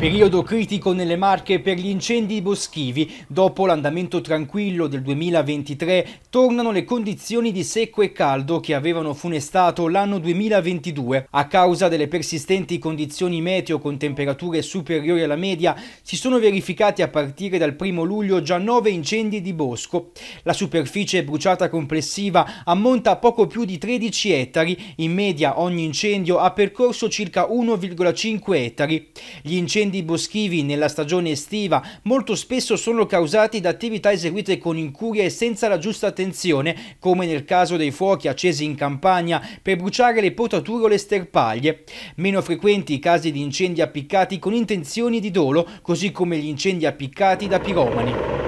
Periodo critico nelle Marche per gli incendi boschivi. Dopo l'andamento tranquillo del 2023 tornano le condizioni di secco e caldo che avevano funestato l'anno 2022. A causa delle persistenti condizioni meteo con temperature superiori alla media si sono verificati a partire dal 1 luglio già 9 incendi di bosco. La superficie bruciata complessiva ammonta a poco più di 13 ettari. In media ogni incendio ha percorso circa 1,5 ettari. Gli incendi incendi boschivi nella stagione estiva molto spesso sono causati da attività eseguite con incuria e senza la giusta attenzione, come nel caso dei fuochi accesi in campagna per bruciare le potature o le sterpaglie. Meno frequenti i casi di incendi appiccati con intenzioni di dolo, così come gli incendi appiccati da piromani.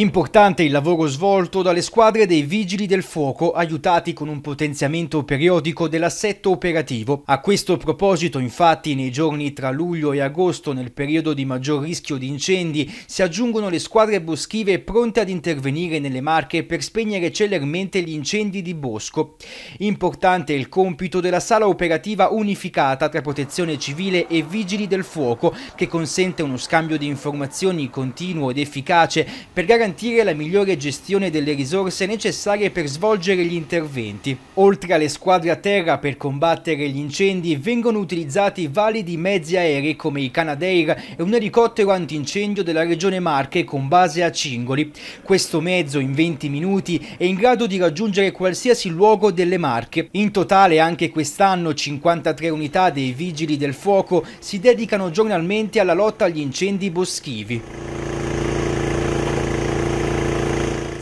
Importante il lavoro svolto dalle squadre dei Vigili del Fuoco, aiutati con un potenziamento periodico dell'assetto operativo. A questo proposito, infatti, nei giorni tra luglio e agosto, nel periodo di maggior rischio di incendi, si aggiungono le squadre boschive pronte ad intervenire nelle Marche per spegnere celermente gli incendi di bosco. Importante il compito della sala operativa unificata tra protezione civile e Vigili del Fuoco, che consente uno scambio di informazioni continuo ed efficace per garantire garantire la migliore gestione delle risorse necessarie per svolgere gli interventi. Oltre alle squadre a terra per combattere gli incendi vengono utilizzati validi mezzi aerei come i Canadair e un elicottero antincendio della regione Marche con base a Cingoli. Questo mezzo in 20 minuti è in grado di raggiungere qualsiasi luogo delle Marche. In totale anche quest'anno 53 unità dei vigili del fuoco si dedicano giornalmente alla lotta agli incendi boschivi.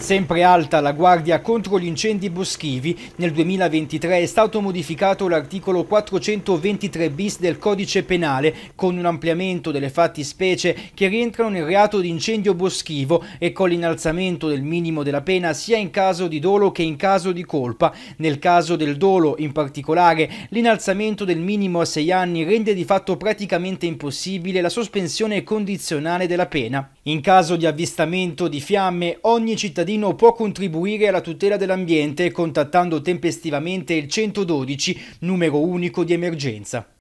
Sempre alta la guardia contro gli incendi boschivi, nel 2023 è stato modificato l'articolo 423 bis del codice penale con un ampliamento delle fattispecie che rientrano nel reato di incendio boschivo e con l'innalzamento del minimo della pena sia in caso di dolo che in caso di colpa. Nel caso del dolo, in particolare, l'innalzamento del minimo a 6 anni rende di fatto praticamente impossibile la sospensione condizionale della pena. In caso di avvistamento di fiamme, ogni cittadino cittadino può contribuire alla tutela dell'ambiente contattando tempestivamente il 112, numero unico di emergenza.